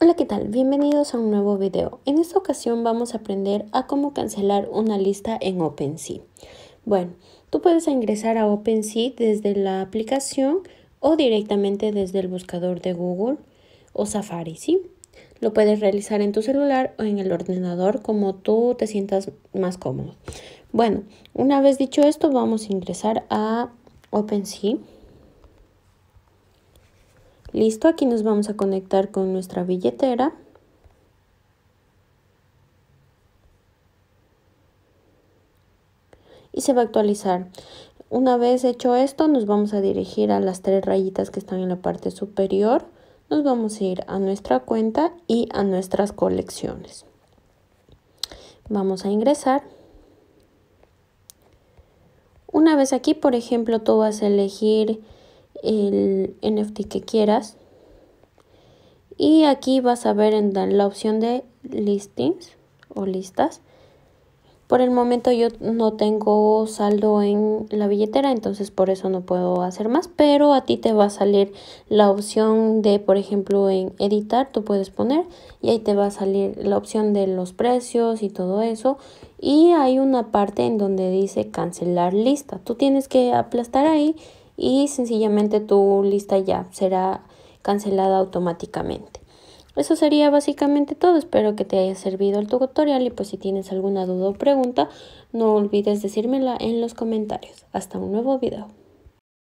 Hola, ¿qué tal? Bienvenidos a un nuevo video. En esta ocasión vamos a aprender a cómo cancelar una lista en OpenSea. Bueno, tú puedes ingresar a OpenSea desde la aplicación o directamente desde el buscador de Google o Safari, ¿sí? Lo puedes realizar en tu celular o en el ordenador como tú te sientas más cómodo. Bueno, una vez dicho esto, vamos a ingresar a OpenSea. Listo, aquí nos vamos a conectar con nuestra billetera. Y se va a actualizar. Una vez hecho esto, nos vamos a dirigir a las tres rayitas que están en la parte superior. Nos vamos a ir a nuestra cuenta y a nuestras colecciones. Vamos a ingresar. Una vez aquí, por ejemplo, tú vas a elegir el NFT que quieras. Y aquí vas a ver en la opción de listings o listas. Por el momento yo no tengo saldo en la billetera, entonces por eso no puedo hacer más, pero a ti te va a salir la opción de, por ejemplo, en editar, tú puedes poner y ahí te va a salir la opción de los precios y todo eso. Y hay una parte en donde dice cancelar lista. Tú tienes que aplastar ahí y sencillamente tu lista ya será cancelada automáticamente. Eso sería básicamente todo. Espero que te haya servido el tutorial y pues si tienes alguna duda o pregunta, no olvides decírmela en los comentarios. Hasta un nuevo video.